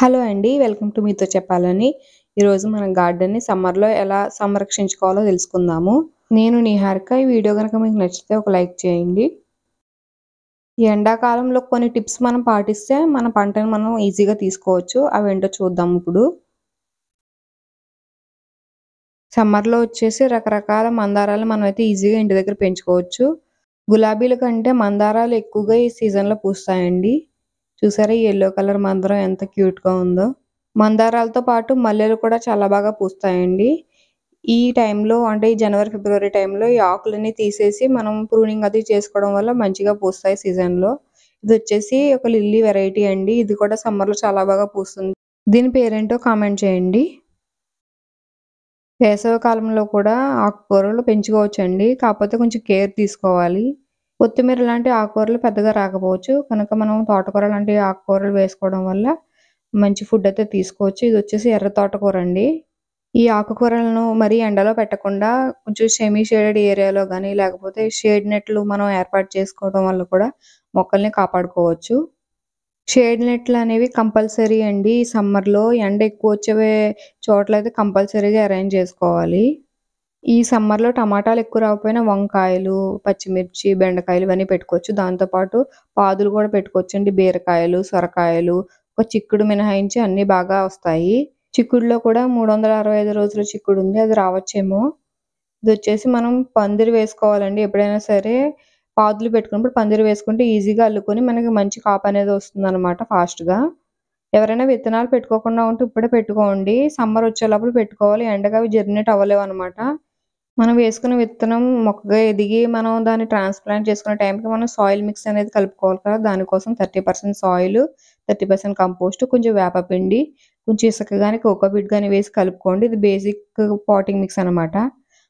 hello అండి welcome to మీతో చెప్పాలని ఈరోజు మన గార్డెన్ని సమ్మర్లో ఎలా సంరక్షించుకోవాలో తెలుసుకుందాము నేను నిహారిక ఈ వీడియో కనుక మీకు నచ్చితే ఒక లైక్ చేయండి ఈ ఎండాకాలంలో కొన్ని టిప్స్ మనం పాటిస్తే మన పంటను మనం ఈజీగా తీసుకోవచ్చు అవి ఏంటో చూద్దాం ఇప్పుడు సమ్మర్లో వచ్చేసి రకరకాల మందారాలు మనమైతే ఈజీగా ఇంటి దగ్గర పెంచుకోవచ్చు గులాబీల కంటే మందారాలు ఎక్కువగా ఈ సీజన్లో పూస్తాయండి చూసారా ఎల్లో కలర్ మందరం ఎంత క్యూట్గా ఉందో మందారాలతో పాటు మల్లెలు కూడా చాలా బాగా పూస్తాయండి ఈ టైంలో అంటే ఈ జనవరి ఫిబ్రవరి టైంలో ఈ ఆకులన్నీ తీసేసి మనం ప్రూనింగ్ అది చేసుకోవడం వల్ల మంచిగా పూస్తాయి సీజన్లో ఇది వచ్చేసి ఒక లిల్లీ వెరైటీ అండి ఇది కూడా సమ్మర్లో చాలా బాగా పూస్తుంది దీని పేరేంటో కామెంట్ చేయండి వేసవి కాలంలో కూడా ఆకుకూరలు పెంచుకోవచ్చండి కాకపోతే కొంచెం కేర్ తీసుకోవాలి కొత్తిమీర లాంటి ఆకుకూరలు పెద్దగా రాకపోవచ్చు కనుక మనం తోటకూర లాంటి ఆకుకూరలు వేసుకోవడం వల్ల మంచి ఫుడ్ అయితే తీసుకోవచ్చు ఇది వచ్చేసి ఎర్ర తోటకూర అండి ఈ ఆకుకూరలను మరీ ఎండలో పెట్టకుండా కొంచెం సెమీ షేడెడ్ ఏరియాలో కానీ లేకపోతే షేడ్ నెట్లు మనం ఏర్పాటు చేసుకోవడం వల్ల కూడా మొక్కల్ని కాపాడుకోవచ్చు షేడ్ నెట్లు అనేవి కంపల్సరీ అండి సమ్మర్లో ఎండ ఎక్కువ వచ్చే చోట్ల అయితే కంపల్సరీగా అరేంజ్ చేసుకోవాలి ఈ సమ్మర్లో టమాటాలు ఎక్కువ రాకపోయినా వంకాయలు పచ్చిమిర్చి బెండకాయలు ఇవన్నీ పెట్టుకోవచ్చు దాంతోపాటు పాదులు కూడా పెట్టుకోవచ్చు అండి బీరకాయలు సొరకాయలు ఒక చిక్కుడు మినహాయించి అన్నీ బాగా వస్తాయి చిక్కుడులో కూడా మూడు వందల అరవై ఐదు రోజుల చిక్కుడు ఉంది అది రావచ్చేమో ఇది వచ్చేసి మనం పందిరి వేసుకోవాలండి ఎప్పుడైనా సరే పాదులు పెట్టుకున్నప్పుడు పందిరి వేసుకుంటే ఈజీగా అల్లుకొని మనకి మంచి కాపు అనేది వస్తుంది అనమాట ఫాస్ట్గా ఎవరైనా విత్తనాలు పెట్టుకోకుండా ఉంటే ఇప్పుడే పెట్టుకోండి సమ్మర్ లోపల పెట్టుకోవాలి ఎండగా అవి జర్నేట్ అవ్వలేవు అనమాట మనం వేసుకున్న విత్తనం మొక్కగా ఎదిగి మనం దాన్ని ట్రాన్స్ప్లాంట్ చేసుకునే టైంకి మనం సాయిల్ మిక్స్ అనేది కలుపుకోవాలి కదా దానికోసం thirty percent soil thirty percent compost కొంచెం వేపపిండి కొంచెం ఇసుక కానీ కోకో బిట్ కానీ వేసి కలుపుకోండి ఇది బేసిక్ పాటింగ్ మిక్స్ అనమాట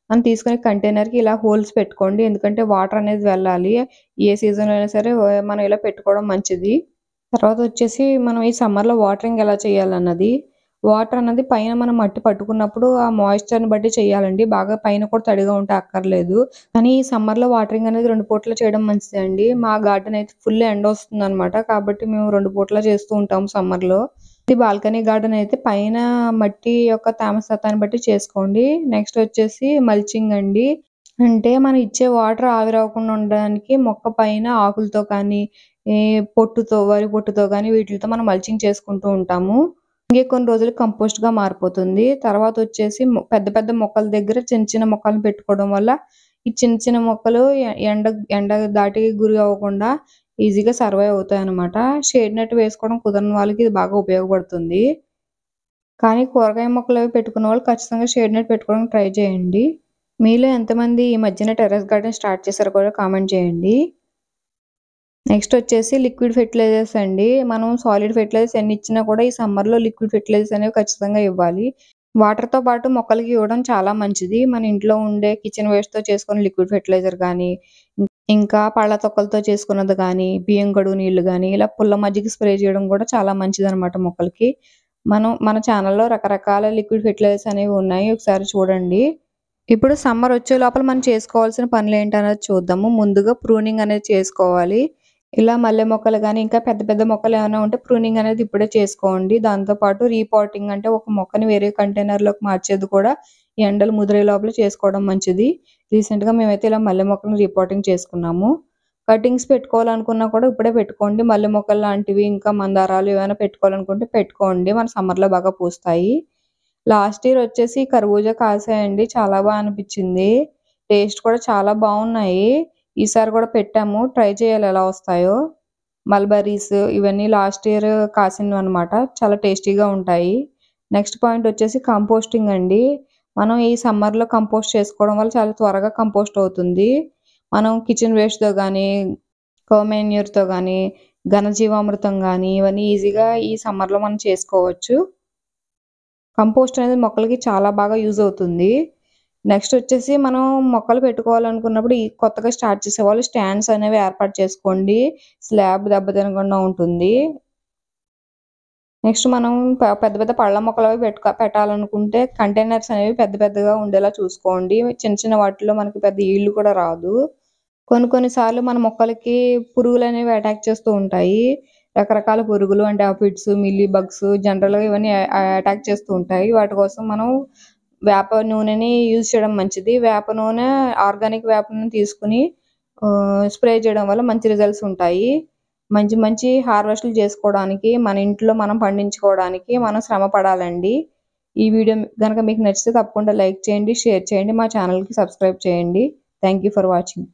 మనం తీసుకునే కంటైనర్కి ఇలా హోల్స్ పెట్టుకోండి ఎందుకంటే వాటర్ అనేది వెళ్ళాలి ఏ సీజన్లో అయినా సరే మనం ఇలా పెట్టుకోవడం మంచిది తర్వాత వచ్చేసి మనం ఈ సమ్మర్లో వాటరింగ్ ఎలా చేయాలన్నది వాటర్ అనేది పైన మనం మట్టి పట్టుకున్నప్పుడు ఆ మాయిశ్చర్ని బట్టి చేయాలండి బాగా పైన కూడా తడిగా ఉంటే అక్కర్లేదు కానీ ఈ సమ్మర్లో వాటరింగ్ అనేది రెండు పూట్ల చేయడం మంచిదండి మా గార్డెన్ అయితే ఫుల్ ఎండ వస్తుంది అనమాట కాబట్టి మేము రెండు పూటలా చేస్తూ ఉంటాం సమ్మర్లో ఇది బాల్కనీ గార్డెన్ అయితే పైన మట్టి యొక్క తేమ శాతాన్ని బట్టి చేసుకోండి నెక్స్ట్ వచ్చేసి మల్చింగ్ అండి అంటే మనం ఇచ్చే వాటర్ ఆవిరవకుండా ఉండడానికి మొక్క పైన ఆకులతో కానీ పొట్టుతో వరి పొట్టుతో కానీ వీటితో మనం మల్చింగ్ చేసుకుంటూ ఉంటాము ఇంకే కొన్ని రోజులు కంపోస్ట్ గా మారిపోతుంది తర్వాత వచ్చేసి పెద్ద పెద్ద మొక్కల దగ్గర చిన్న చిన్న మొక్కలను పెట్టుకోవడం వల్ల ఈ చిన్న చిన్న మొక్కలు ఎండ ఎండ దాటి గురి అవ్వకుండా ఈజీగా సర్వైవ్ అవుతాయి అనమాట షేడ్ నెట్ వేసుకోవడం కుదరని వాళ్ళకి ఇది బాగా ఉపయోగపడుతుంది కానీ కూరగాయ మొక్కలు అవి పెట్టుకున్న వాళ్ళు ఖచ్చితంగా షేడ్ నెట్ పెట్టుకోవడం ట్రై చేయండి మీలో ఎంతమంది ఈ మధ్యన టెర్రస్ గార్డెన్ స్టార్ట్ చేశారో కూడా కామెంట్ చేయండి నెక్స్ట్ వచ్చేసి లిక్విడ్ ఫెర్టిలైజర్స్ అండి మనం సాలిడ్ ఫెర్టిలైజర్స్ ఎన్ని ఇచ్చినా కూడా ఈ సమ్మర్లో లిక్విడ్ ఫెర్టిలైజర్స్ అనేవి ఖచ్చితంగా ఇవ్వాలి వాటర్తో పాటు మొక్కలకి ఇవ్వడం చాలా మంచిది మన ఇంట్లో ఉండే కిచెన్ వేస్ట్తో చేసుకున్న లిక్విడ్ ఫెర్టిలైజర్ కానీ ఇంకా పళ్ళ తొక్కలతో చేసుకున్నది కానీ బియ్యం గడువు నీళ్లు కానీ ఇలా పుల్ల మజ్జిగ స్ప్రే చేయడం కూడా చాలా మంచిది అనమాట మొక్కలకి మనం మన ఛానల్లో రకరకాల లిక్విడ్ ఫెర్టిలైజర్స్ అనేవి ఉన్నాయి ఒకసారి చూడండి ఇప్పుడు సమ్మర్ వచ్చే లోపల మనం చేసుకోవాల్సిన పనులు ఏంటనేది చూద్దాము ముందుగా ప్రూనింగ్ అనేది చేసుకోవాలి ఇలా మల్లె మొక్కలు కానీ ఇంకా పెద్ద పెద్ద మొక్కలు ఏమైనా ఉంటే ప్రూనింగ్ అనేది ఇప్పుడే చేసుకోండి దాంతోపాటు రీపోటింగ్ అంటే ఒక మొక్కని వేరే కంటైనర్లోకి మార్చేది కూడా ఎండలు ముదిరే లోపల చేసుకోవడం మంచిది రీసెంట్గా మేమైతే ఇలా మల్లె మొక్కలను రీపోటింగ్ చేసుకున్నాము కటింగ్స్ పెట్టుకోవాలనుకున్నా కూడా ఇప్పుడే పెట్టుకోండి మల్లె మొక్కలు లాంటివి ఇంకా మందారాలు ఏమైనా పెట్టుకోవాలనుకుంటే పెట్టుకోండి మన సమ్మర్లో బాగా పూస్తాయి లాస్ట్ ఇయర్ వచ్చేసి కర్బూజా కాసాయండి చాలా బాగా అనిపించింది టేస్ట్ కూడా చాలా బాగున్నాయి ఈసారి కూడా పెట్టాము ట్రై చేయాలి ఎలా వస్తాయో మల్బరీస్ ఇవన్నీ లాస్ట్ ఇయర్ కాసినవి అనమాట చాలా టేస్టీగా ఉంటాయి నెక్స్ట్ పాయింట్ వచ్చేసి కంపోస్టింగ్ అండి మనం ఈ సమ్మర్లో కంపోస్ట్ చేసుకోవడం వల్ల చాలా త్వరగా కంపోస్ట్ అవుతుంది మనం కిచెన్ వేస్ట్తో కానీ కోమెన్యూర్తో కానీ ఘనజీవామృతం కానీ ఇవన్నీ ఈజీగా ఈ సమ్మర్లో మనం చేసుకోవచ్చు కంపోస్ట్ అనేది మొక్కలకి చాలా బాగా యూజ్ అవుతుంది నెక్స్ట్ వచ్చేసి మనం మొక్కలు పెట్టుకోవాలనుకున్నప్పుడు ఈ కొత్తగా స్టార్ట్ చేసేవాళ్ళు స్టాండ్స్ అనేవి ఏర్పాటు చేసుకోండి స్లాబ్ దెబ్బ తినకుండా ఉంటుంది నెక్స్ట్ మనం పెద్ద పెద్ద పళ్ళ మొక్కలు అవి పెట్టుకో పెట్టాలనుకుంటే కంటైనర్స్ అనేవి పెద్ద పెద్దగా ఉండేలా చూసుకోండి చిన్న చిన్న వాటిలో మనకి పెద్ద ఈళ్ళు కూడా రాదు కొన్ని కొన్నిసార్లు మన మొక్కలకి పురుగులు అనేవి అటాక్ చేస్తూ ఉంటాయి రకరకాల పురుగులు అంటే ఆఫిడ్స్ మిల్లీ బగ్స్ జనరల్గా ఇవన్నీ అటాక్ చేస్తూ ఉంటాయి వాటి కోసం మనం వేప నూనెని యూజ్ చేయడం మంచిది వేప నూనె ఆర్గానిక్ వేప నూనె తీసుకుని స్ప్రే చేయడం వల్ల మంచి రిజల్ట్స్ ఉంటాయి మంచి మంచి హార్వెస్ట్లు చేసుకోవడానికి మన ఇంట్లో మనం పండించుకోవడానికి మనం శ్రమ పడాలండి ఈ వీడియో కనుక మీకు నచ్చితే తప్పకుండా లైక్ చేయండి షేర్ చేయండి మా ఛానల్కి సబ్స్క్రైబ్ చేయండి థ్యాంక్ యూ ఫర్ వాచింగ్